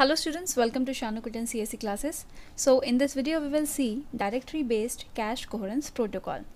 Hello students, welcome to Shanukutan CSE classes. So in this video we will see directory based cache coherence protocol.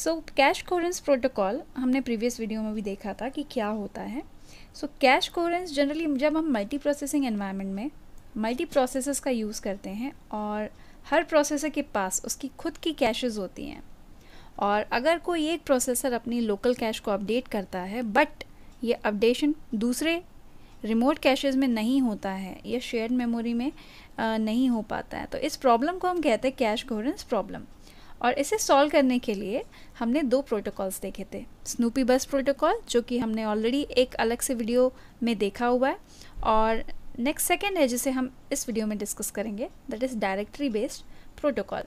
So cache coherence protocol हमने previous video में भी देखा था कि क्या होता है So cache coherence generally जब हम multi processing environment में multi processors का use करते हैं और हर processor के पास उसकी खुद की caches होती हैं और अगर कोई एक प्रोसेसर अपनी लोकल कैश को अपडेट करता है बट ये अपडेशन दूसरे रिमोट कैशेज़ में नहीं होता है या शेयर्ड मेमोरी में आ, नहीं हो पाता है तो इस प्रॉब्लम को हम कहते हैं कैश कोहरेंस प्रॉब्लम और इसे सॉल्व करने के लिए हमने दो प्रोटोकॉल्स देखे थे स्नूपी बस प्रोटोकॉल जो कि हमने ऑलरेडी एक अलग से वीडियो में देखा हुआ है और नेक्स्ट सेकेंड है जिसे हम इस वीडियो में डिस्कस करेंगे that is directory based protocol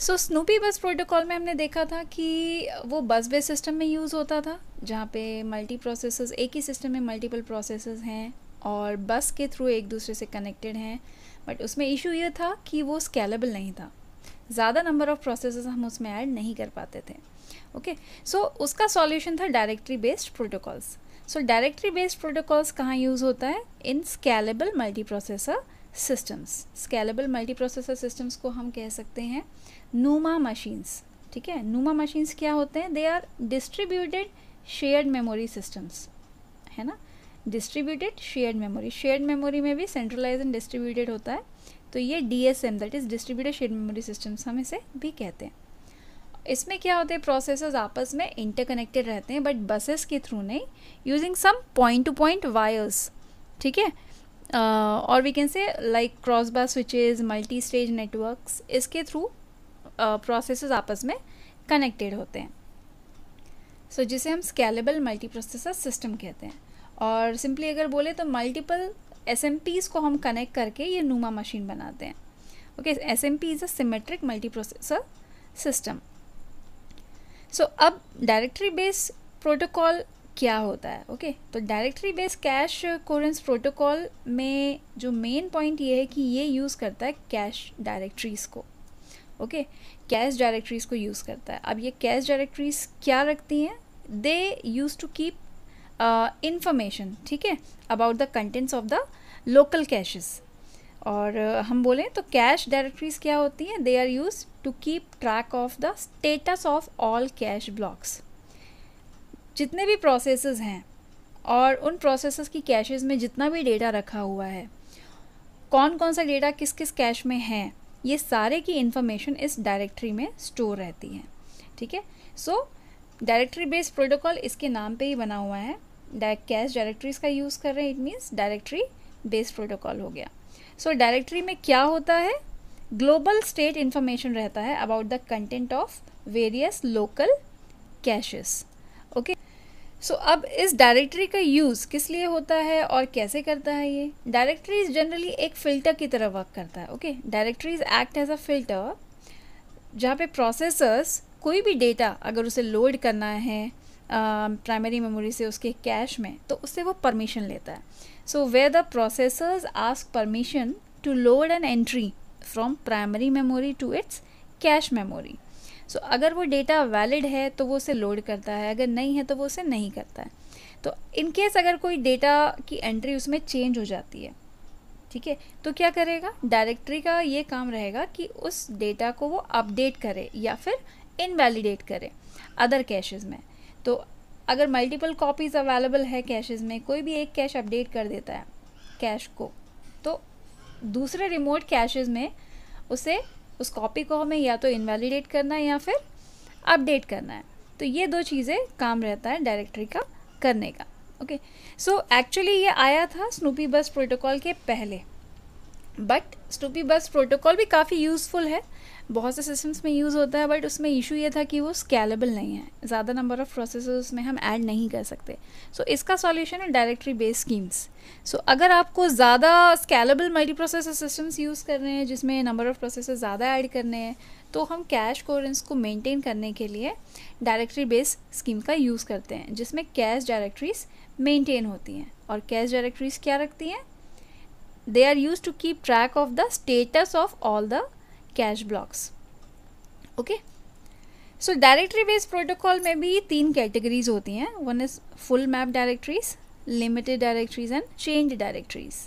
so snoopy bus protocol में हमने देखा था कि वो बस बेस सिस्टम में यूज़ होता था जहाँ पे मल्टी प्रोसेसर्स एक ही सिस्टम में मल्टीपल प्रोसेसर्स हैं और बस के थ्रू एक दूसरे से कनेक्टेड हैं बट उसमें इशू ये था कि वो स्केलेबल नहीं था ज़्यादा नंबर ऑफ़ प्रोसेस हम उसमें ऐड नहीं कर पाते थे ओके okay? सो so, उसका सॉल्यूशन था directory based protocols so directory based protocols कहाँ यूज़ होता है in scalable multi processor systems scalable multi processor systems को हम कह सकते हैं नूमा मशीन्स ठीक है नूमा मशीन्स क्या होते हैं they are distributed shared memory systems है ना distributed shared memory shared memory में भी सेंट्रलाइज एंड डिस्ट्रीब्यूटेड होता है तो ये D S M that is distributed shared memory systems हम इसे भी कहते हैं इसमें क्या होते हैं प्रोसेसर्स आपस में इंटरकनेक्टेड रहते हैं बट बसेस के थ्रू नहीं using some point to point wires ठीक है और we can say like crossbar switches multi stage networks इसके थ्रू प्रोसेसेस आपस में कनेक्टेड होते हैं सो so, जिसे हम स्केलेबल मल्टी प्रोसेसर सिस्टम कहते हैं और सिंपली अगर बोले तो मल्टीपल एस को हम कनेक्ट करके ये नूमा मशीन बनाते हैं okay S M P is a symmetric multi processor system so so, अब डायरेक्टरी बेस प्रोटोकॉल क्या होता है ओके okay? तो directory base cache coherence protocol में जो मेन पॉइंट ये है कि ये यूज़ करता है कैश डायरेक्टरीज़ को ओके कैश डायरेक्टरीज़ को यूज़ करता है अब ये कैश डायरेक्टरीज़ क्या रखती हैं they use to keep information ठीक है about the contents of the local caches और हम बोलें तो कैश डायरेक्टरीज क्या होती हैं they are use to keep track of the status of all cache blocks जितने भी प्रोसेसेस हैं और उन प्रोसेसेस की कैशेज में जितना भी डेटा रखा हुआ है कौन कौन सा डेटा किस किस कैश में है ये सारे की इंफॉर्मेशन इस डायरेक्टरी में स्टोर रहती है ठीक है सो डायरेक्टरी बेस्ड प्रोटोकॉल इसके नाम पे ही बना हुआ है कैश डायरेक्टरीज का यूज़ कर रहे हैं it means directory base protocol हो गया सो so, डायरेक्टरी में क्या होता है ग्लोबल स्टेट इन्फॉर्मेशन रहता है about the content of various local caches okay so अब इस डायरेक्टरी का यूज़ किस लिए होता है और कैसे करता है ये डायरेक्टरीज जनरली एक फ़िल्टर की तरह वर्क करता है okay directories act as a filter जहाँ पे प्रोसेसर्स कोई भी डेटा अगर उसे लोड करना है प्राइमरी um, मेमोरी से उसके कैश में तो उससे वो परमिशन लेता है सो वे the processors ask permission to load an entry from primary memory to its cache memory so अगर वो डेटा वैलिड है तो वो उसे लोड करता है अगर नहीं है तो वो उसे नहीं करता है तो इनकेस अगर कोई डेटा की एंट्री उसमें चेंज हो जाती है ठीक है तो क्या करेगा डायरेक्टरी का ये काम रहेगा कि उस डेटा को वो अपडेट करे या फिर इनवैलिडेट करे अदर कैशेज़ में तो अगर मल्टीपल कॉपीज़ अवेलेबल है कैशेज़ में कोई भी एक कैश अपडेट कर देता है कैश को तो दूसरे रिमोट कैशेज़ में उसे उस कॉपी को हमें या तो इनवैलिडेट करना है या फिर अपडेट करना है तो ये दो चीज़ें काम रहता है डायरेक्टरी का करने का ओके सो एक्चुअली ये आया था स्नूपी बस प्रोटोकॉल के पहले बट स्टूपी बस प्रोटोकॉल भी काफ़ी यूज़फुल है बहुत से सिस्टम्स में यूज़ होता है बट उसमें इशू ये था कि वो स्केलेबल नहीं है ज़्यादा नंबर ऑफ़ प्रोसेस उसमें हम ऐड नहीं कर सकते सो so, इसका सॉल्यूशन है डायरेक्टरी बेस स्कीम्स सो अगर आपको ज़्यादा scalable multi processor systems use करने हैं जिसमें नंबर ऑफ़ प्रोसेस ज़्यादा ऐड करने हैं तो हम कैश कोरेंस को मेनटेन करने के लिए डायरेक्टरी बेस स्कीम का यूज़ करते हैं जिसमें कैश डायरेक्ट्रीज मेनटेन होती हैं और कैश डायरेक्ट्रीज क्या रखती हैं they are used to keep track of the status of all the cache blocks okay so directory based protocol mein bhi teen categories hoti hain one is full map directories limited directories and changed directories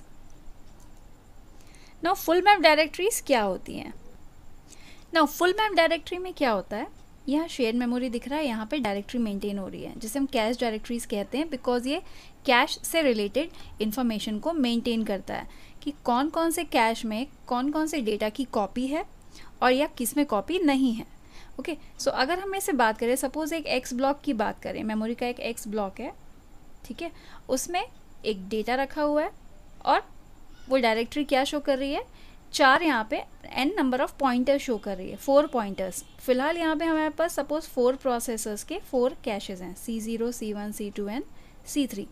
now full map directories kya hoti hain now full map directory mein kya hota hai यहाँ share memory दिख रहा है यहाँ पे directory maintain हो रही है जिसे हम कैश डायरेक्टरीज कहते हैं बिकॉज ये कैश से रिलेटेड इन्फॉर्मेशन को मेंटेन करता है कि कौन कौन से कैश में कौन कौन से डेटा की कॉपी है और या किस में कॉपी नहीं है ओके okay, सो so अगर हम इसे बात करें सपोज़ एक एक्स ब्लॉक की बात करें मेमोरी का एक एक्स ब्लॉक है ठीक है उसमें एक डेटा रखा हुआ है और वो डायरेक्टरी क्या शो कर रही है चार यहाँ पे N number of pointers show कर रही है फोर पॉइंटर्स फिलहाल यहाँ पे हमारे पास सपोज फोर प्रोसेसर्स के फोर कैशेज हैं C zero C one C two N C three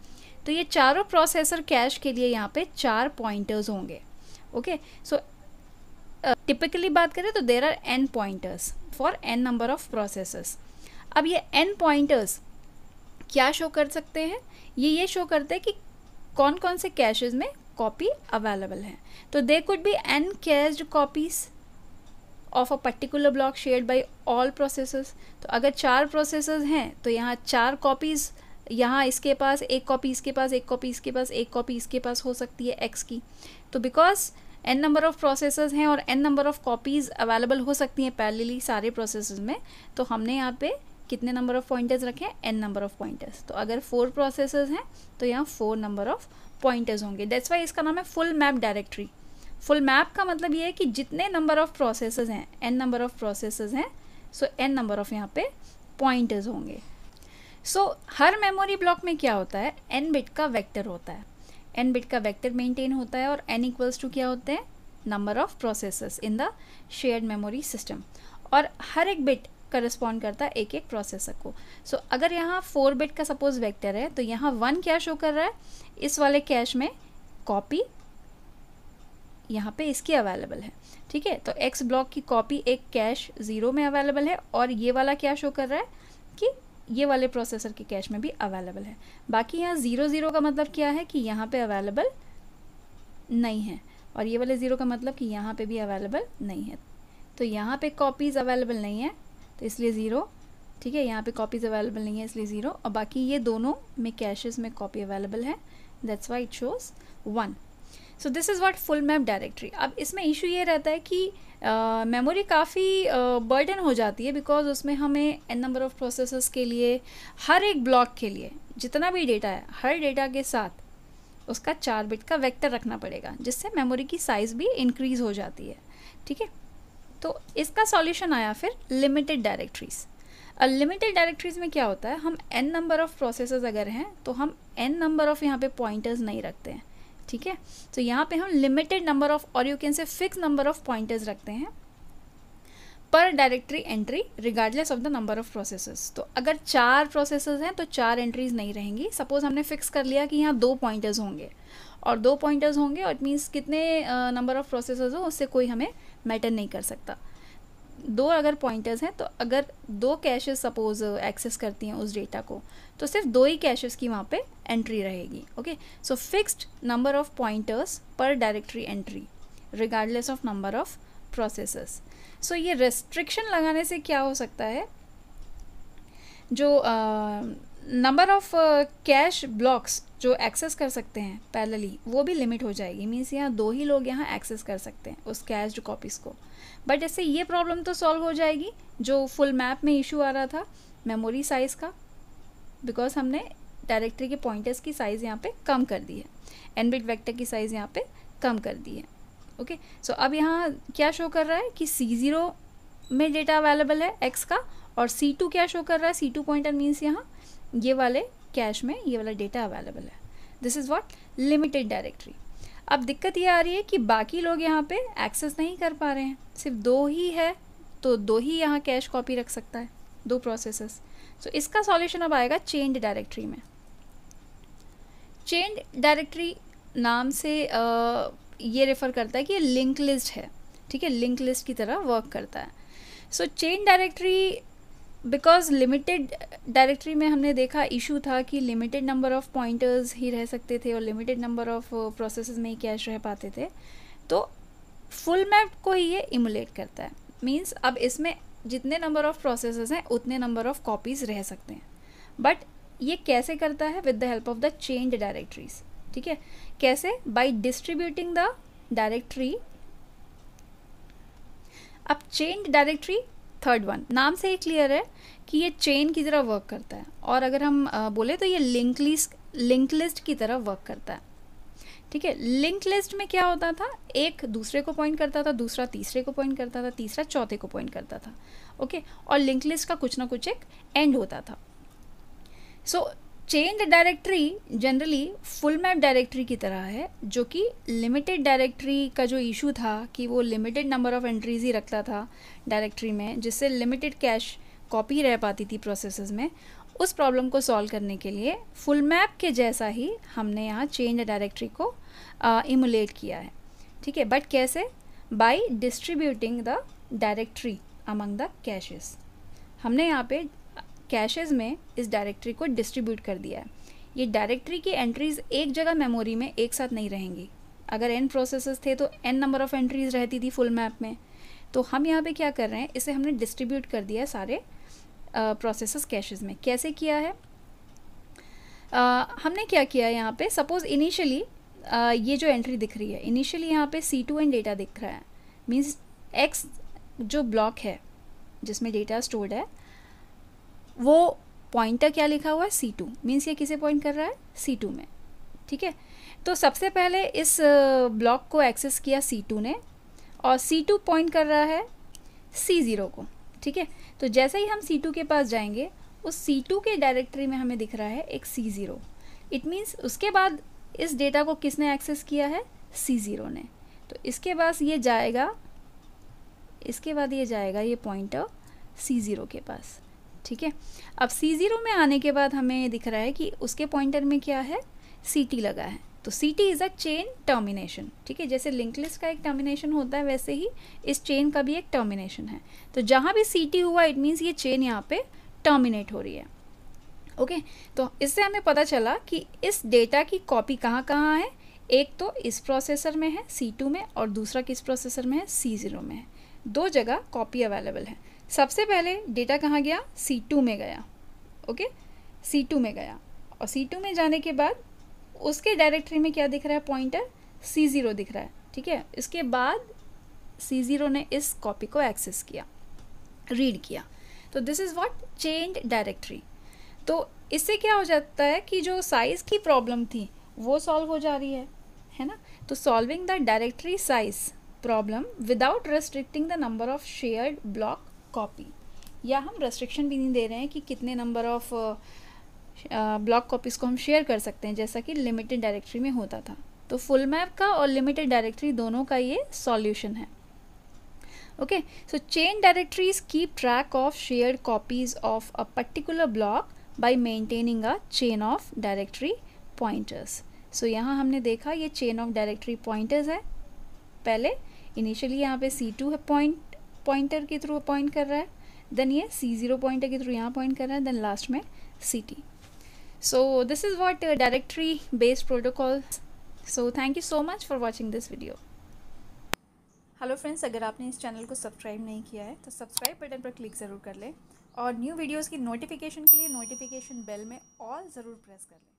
तो ये चारों प्रोसेसर कैश के लिए यहाँ पे चार पॉइंटर्स होंगे ओके सो टिपिकली बात करें तो there are N pointers for N number of processors अब ये एन पॉइंटर्स क्या शो कर सकते हैं ये ये शो करते हैं कि कौन कौन से कैशेज में कॉपी अवेलेबल है तो they could be N cached copies of a particular block shared by all process तो अगर चार प्रोसेस हैं तो यहाँ चार कॉपीज यहाँ इसके पास एक कॉपी इसके पास एक कॉपी इसके पास एक कॉपी इसके पास हो सकती है एक्स की तो because N number of processors हैं और N number of copies available हो सकती हैं पैरेलली सारे प्रोसेसर्स में तो हमने यहाँ पे कितने नंबर ऑफ़ पॉइंटर्स रखे हैं एन नंबर ऑफ़ पॉइंटर्स तो अगर फोर प्रोसेस हैं तो यहाँ फोर नंबर ऑफ़ पॉइंटर्स होंगे दैट्स वाई इसका नाम है full map directory full map का मतलब ये है कि जितने नंबर ऑफ़ प्रोसेस हैं एन नंबर ऑफ़ प्रोसेस हैं सो एन नंबर ऑफ़ यहाँ पे पॉइंटर्स होंगे सो so, हर मेमोरी ब्लॉक में क्या होता है एन बिट का वैक्टर होता है एन बिट का वैक्टर मेंटेन होता है और एन इक्वल्स टू क्या होते हैं number of process in the shared memory system और हर एक बिट करस्पॉन्ड करता है एक एक प्रोसेसर को सो so, अगर यहाँ फोर बिट का सपोज वेक्टर है तो यहाँ वन क्या शो कर रहा है इस वाले कैश में कॉपी यहाँ पे इसकी अवेलेबल है ठीक है तो एक्स ब्लॉक की कॉपी एक कैश ज़ीरो में अवेलेबल है और ये वाला क्या शो कर रहा है कि ये वाले प्रोसेसर के कैश में भी अवेलेबल है बाकी यहाँ ज़ीरो ज़ीरो का मतलब क्या है कि यहाँ पे अवेलेबल नहीं है और ये वाले ज़ीरो का मतलब कि यहाँ पे भी अवेलेबल नहीं है तो यहाँ पे कॉपीज़ अवेलेबल नहीं है तो इसलिए ज़ीरो ठीक है यहाँ पे कॉपीज़ अवेलेबल नहीं है इसलिए ज़ीरो और बाकी ये दोनों में कैशेज़ में कॉपी अवेलेबल है that's why it shows one so this is what full map directory अब इसमें इशू ये रहता है कि मेमोरी uh, काफ़ी बर्डन uh, हो जाती है बिकॉज उसमें हमें एन नंबर ऑफ़ प्रोसेसर्स के लिए हर एक ब्लॉक के लिए जितना भी डेटा है हर डेटा के साथ उसका चार बिट का वेक्टर रखना पड़ेगा जिससे मेमोरी की साइज़ भी इंक्रीज़ हो जाती है ठीक है तो इसका सॉल्यूशन आया फिर लिमिटेड डायरेक्टरीज लिमिटेड डायरेक्टरीज में क्या होता है हम एन नंबर ऑफ़ प्रोसेस अगर हैं तो हम एन नंबर ऑफ़ यहाँ पे पॉइंटर्स नहीं रखते हैं ठीक है तो यहाँ पे हम लिमिटेड नंबर ऑफ़ और you can say fix number of pointers रखते हैं पर directory entry regardless of the number of process तो अगर चार प्रोसेस हैं तो चार एंट्रीज नहीं रहेंगी सपोज हमने फिक्स कर लिया कि यहाँ दो पॉइंटर्स होंगे और दो पॉइंटर्स होंगे और इट मीन्स कितने नंबर ऑफ प्रोसेसर्स हो उससे कोई हमें मैटर नहीं कर सकता दो अगर पॉइंटर्स हैं तो अगर दो कैशेस सपोज एक्सेस करती हैं उस डेटा को तो सिर्फ दो ही कैशेस की वहाँ पे एंट्री रहेगी okay so fixed number of pointers per directory entry regardless of number of process so ये रेस्ट्रिक्शन लगाने से क्या हो सकता है जो uh, number of cache blocks जो एक्सेस कर सकते हैं पैरेलली वो भी लिमिट हो जाएगी मीन्स यहाँ दो ही लोग यहाँ एक्सेस कर सकते हैं उस कैश्ड कॉपीज़ को बट जैसे ये प्रॉब्लम तो सॉल्व हो जाएगी जो फुल मैप में इशू आ रहा था मेमोरी साइज़ का बिकॉज हमने डायरेक्टरी के पॉइंटर्स की साइज़ यहाँ पे कम कर दी है एनबिट वेक्टर वैक्टर की साइज़ यहाँ पे कम कर दी है ओके okay? सो so, अब यहाँ क्या शो कर रहा है कि सी ज़ीरो में डेटा अवेलेबल है एक्स का और सी टू क्या शो कर रहा है सी टू पॉइंटर मीन्स यहाँ ये वाले कैश में ये वाला डेटा अवेलेबल है this is what limited directory अब दिक्कत ये आ रही है कि बाकी लोग यहाँ पे एक्सेस नहीं कर पा रहे हैं सिर्फ दो ही है तो दो ही यहाँ कैश कॉपी रख सकता है दो प्रोसेस सो so, इसका सॉल्यूशन अब आएगा चेंड डायरेक्टरी में चेंड डायरेक्टरी नाम से आ, ये रेफ़र करता है कि ये लिंक लिस्ट है ठीक है लिंक लिस्ट की तरह वर्क करता है so chained directory because limited directory में हमने देखा इशू था कि लिमिटेड नंबर ऑफ़ पॉइंटर्स ही रह सकते थे और लिमिटेड नंबर ऑफ प्रोसेस में ही कैश रह पाते थे तो फुल मैप को ही ये इमुलेट करता है मीन्स अब इसमें जितने नंबर ऑफ़ प्रोसेस हैं उतने नंबर ऑफ़ कॉपीज़ रह सकते हैं बट ये कैसे करता है with the help of the change directories ठीक है कैसे बाई डिस्ट्रीब्यूटिंग द डायरेक्टरी अब चेंज डायरेक्टरी थर्ड वन नाम से ही क्लियर है कि ये चेन की तरह वर्क करता है और अगर हम बोले तो ये लिंक लिस्ट लिंक लिस्ट की तरह वर्क करता है ठीक है लिंक लिस्ट में क्या होता था एक दूसरे को पॉइंट करता था दूसरा तीसरे को पॉइंट करता था तीसरा चौथे को पॉइंट करता था ओके और लिंक लिस्ट का कुछ ना कुछ एक एंड होता था so so, change directory generally full map directory की तरह है जो कि लिमिटेड डायरेक्टरी का जो इशू था कि वो लिमिटेड नंबर ऑफ़ एंट्रीज ही रखता था डायरेक्टरी में जिससे लिमिटेड कैश कॉपी रह पाती थी प्रोसेस में उस प्रॉब्लम को सॉल्व करने के लिए फुल मैप के जैसा ही हमने यहाँ चेंज डायरेक्टरी को इमुलेट किया है ठीक है बट कैसे by distributing the directory among the caches हमने यहाँ पे कैशेज में इस डायरेक्टरी को डिस्ट्रीब्यूट कर दिया है ये डायरेक्टरी की एंट्रीज एक जगह मेमोरी में एक साथ नहीं रहेंगी अगर एन प्रोसेसेस थे तो एन नंबर ऑफ एंट्रीज रहती थी फुल मैप में तो हम यहाँ पे क्या कर रहे हैं इसे हमने डिस्ट्रीब्यूट कर दिया है सारे uh, कैशेज में कैसे किया है uh, हमने क्या किया है यहाँ पे सपोज़ इनिशियली uh, ये जो एंट्री दिख रही है इनिशियली यहाँ पे सी टू एन डेटा दिख रहा है मीन्स एक्स जो ब्लॉक है जिसमें डेटा स्टोर्ड है वो पॉइंटर क्या लिखा हुआ है सी टू मीन्स ये किसे पॉइंट कर रहा है सी टू में ठीक है तो सबसे पहले इस ब्लॉक को एक्सेस किया सी टू ने और सी टू पॉइंट कर रहा है सी ज़ीरो को ठीक है तो जैसे ही हम सी टू के पास जाएंगे उस सी टू के डायरेक्टरी में हमें दिख रहा है एक सी ज़ीरो इट मीन्स उसके बाद इस डेटा को किसने एक्सेस किया है सी ज़ीरो ने तो इसके पास ये जाएगा इसके बाद ये जाएगा ये पॉइंटर सी ज़ीरो के पास ठीक है अब सी ज़ीरो में आने के बाद हमें दिख रहा है कि उसके पॉइंटर में क्या है सी टी लगा है तो C T is a chain termination ठीक है जैसे लिंक लिस्ट का एक टर्मिनेशन होता है वैसे ही इस चेन का भी एक टर्मिनेशन है तो जहाँ भी सी टी हुआ इट मीन्स ये चेन यहाँ पे टर्मिनेट हो रही है ओके okay? तो इससे हमें पता चला कि इस डेटा की कॉपी कहाँ कहाँ है एक तो इस प्रोसेसर में है सी टू में और दूसरा किस प्रोसेसर में है सी ज़ीरो में है दो जगह कॉपी अवेलेबल है सबसे पहले डेटा कहाँ गया सी टू में गया ओके सी टू में गया और सी टू में जाने के बाद उसके डायरेक्टरी में क्या दिख रहा है पॉइंटर सी ज़ीरो दिख रहा है ठीक है इसके बाद सी ज़ीरो ने इस कॉपी को एक्सेस किया रीड किया तो this is what change directory तो इससे क्या हो जाता है कि जो साइज़ की प्रॉब्लम थी वो सॉल्व हो जा रही है है ना तो solving the directory size problem without restricting the number of shared block copy या हम रेस्ट्रिक्शन भी नहीं दे रहे हैं कि कितने नंबर ऑफ ब्लॉक कॉपीज़ को हम शेयर कर सकते हैं जैसा कि लिमिटेड डायरेक्ट्री में होता था तो फुल मैप का और लिमिटेड डायरेक्ट्री दोनों का ये सॉल्यूशन है okay so chain directories keep track of share copies of a particular block by maintaining a chain of directory pointers so यहाँ हमने देखा ये चेन ऑफ डायरेक्ट्री पॉइंटर्स है पहले इनिशियली यहाँ पे सी टू है पॉइंट पॉइंटर के थ्रू पॉइंट कर रहा है देन ये सी ज़ीरो पॉइंटर के थ्रू यहाँ पॉइंट कर रहा है देन लास्ट में C T so this is what directory based protocol so thank you so much for watching this video hello friends अगर आपने इस चैनल को सब्सक्राइब नहीं किया है तो सब्सक्राइब बटन पर क्लिक ज़रूर कर लें और न्यू वीडियोस की नोटिफिकेशन के लिए नोटिफिकेशन बेल में ऑल ज़रूर प्रेस कर लें